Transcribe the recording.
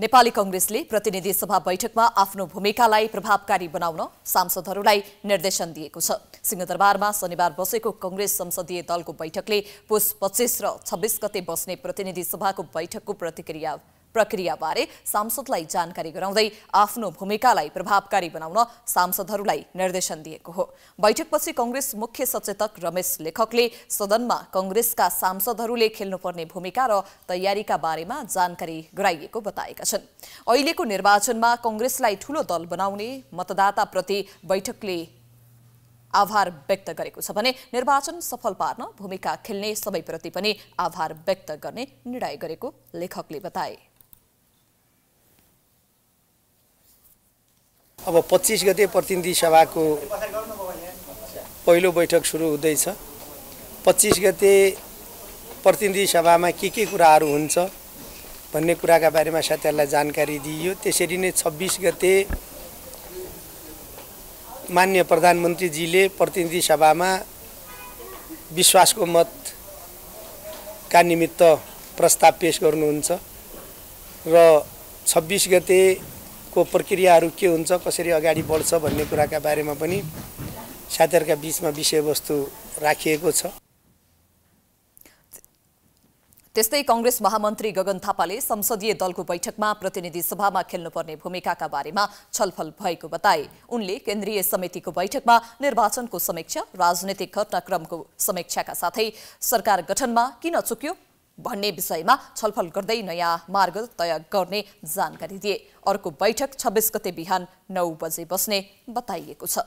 नेपाली कंग्रेसले प्रतिनिधि सभा बैठकमा आफ्नो भूमिकालाई प्रभावकारी बनाउन सांसदहरूलाई निर्देशन दिएको छ सिंहदरबारमा शनिबार बसेको कंग्रेस संसदीय दलको बैठकले पुस पच्चिस र छब्बिस गते बस्ने प्रतिनिधि सभाको बैठकको प्रतिक्रिया प्रक्रियाबारे सांसदलाई जानकारी गराउँदै आफ्नो भूमिकालाई प्रभावकारी बनाउन सांसदहरूलाई निर्देशन दिएको हो बैठकपछि कंग्रेस मुख्य सचेतक रमेश लेखकले सदनमा कङ्ग्रेसका सांसदहरूले खेल्नुपर्ने भूमिका र तयारीका बारेमा जानकारी गराइएको बताएका छन् अहिलेको निर्वाचनमा कङ्ग्रेसलाई ठूलो दल बनाउने मतदाताप्रति बैठकले आभार व्यक्त गरेको छ भने निर्वाचन सफल पार्न भूमिका खेल्ने सबैप्रति पनि आभार व्यक्त गर्ने निर्णय गरेको लेखकले बताए अब पच्चिस गते प्रतिनिधि सभाको पहिलो बैठक सुरु हुँदैछ पच्चिस गते प्रतिनिधि सभामा के के कुराहरू हुन्छ भन्ने कुराका बारेमा साथीहरूलाई जानकारी दिइयो त्यसरी नै छब्बिस गते मान्य प्रधानमन्त्रीजीले प्रतिनिधि सभामा विश्वासको मतका निमित्त प्रस्ताव पेस गर्नुहुन्छ र छब्बिस गते को प्रक्रियाहरू के हुन्छ कसरी अगाडि बढ्छ भन्ने कुराका बारेमा पनि साथीहरूका बिचमा विषयवस्तु राखिएको छ त्यस्तै कंग्रेस महामन्त्री गगन थापाले संसदीय दलको बैठकमा प्रतिनिधि सभामा खेल्नुपर्ने भूमिकाका बारेमा छलफल भएको बताए उनले केन्द्रीय समितिको बैठकमा निर्वाचनको समीक्षा राजनीतिक घटनाक्रमको समीक्षाका साथै सरकार गठनमा किन चुक्यो भन्ने विषयमा छलफल गर्दै नयाँ मार्ग तय गर्ने जानकारी दिए अर्को बैठक छब्बिस गते बिहान नौ बजे बस्ने बताइएको छ